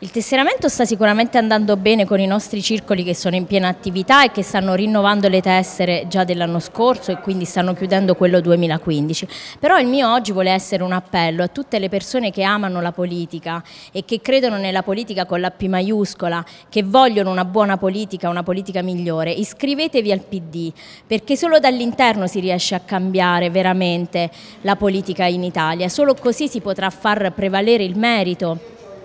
Il tesseramento sta sicuramente andando bene con i nostri circoli che sono in piena attività e che stanno rinnovando le tessere già dell'anno scorso e quindi stanno chiudendo quello 2015. Però il mio oggi vuole essere un appello a tutte le persone che amano la politica e che credono nella politica con la P maiuscola, che vogliono una buona politica, una politica migliore. Iscrivetevi al PD perché solo dall'interno si riesce a cambiare veramente la politica in Italia. Solo così si potrà far prevalere il merito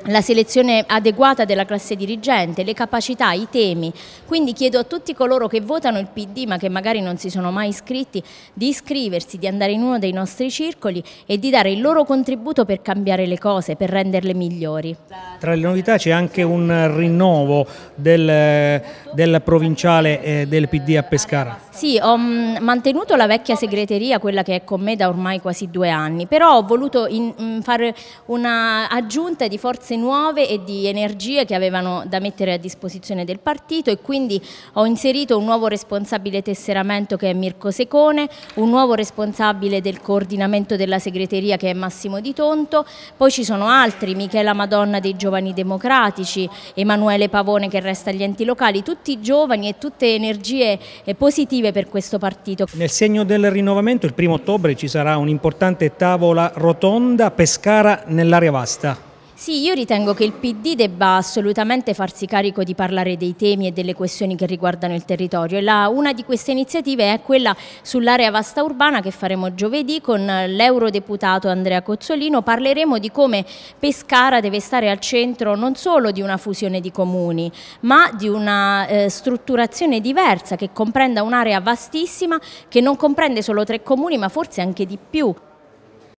la selezione adeguata della classe dirigente, le capacità, i temi. Quindi chiedo a tutti coloro che votano il PD ma che magari non si sono mai iscritti di iscriversi, di andare in uno dei nostri circoli e di dare il loro contributo per cambiare le cose, per renderle migliori. Tra le novità c'è anche un rinnovo del, del provinciale eh, del PD a Pescara. Sì, ho mm, mantenuto la vecchia segreteria, quella che è con me da ormai quasi due anni, però ho voluto in, mm, fare un'aggiunta di forze risorse nuove e di energie che avevano da mettere a disposizione del partito e quindi ho inserito un nuovo responsabile tesseramento che è Mirko Secone, un nuovo responsabile del coordinamento della segreteria che è Massimo Di Tonto, poi ci sono altri, Michela Madonna dei Giovani Democratici, Emanuele Pavone che resta agli enti locali, tutti giovani e tutte energie eh, positive per questo partito. Nel segno del rinnovamento il primo ottobre ci sarà un'importante tavola rotonda Pescara nell'area vasta. Sì, io ritengo che il PD debba assolutamente farsi carico di parlare dei temi e delle questioni che riguardano il territorio. La, una di queste iniziative è quella sull'area vasta urbana che faremo giovedì con l'eurodeputato Andrea Cozzolino. Parleremo di come Pescara deve stare al centro non solo di una fusione di comuni, ma di una eh, strutturazione diversa che comprenda un'area vastissima che non comprende solo tre comuni, ma forse anche di più.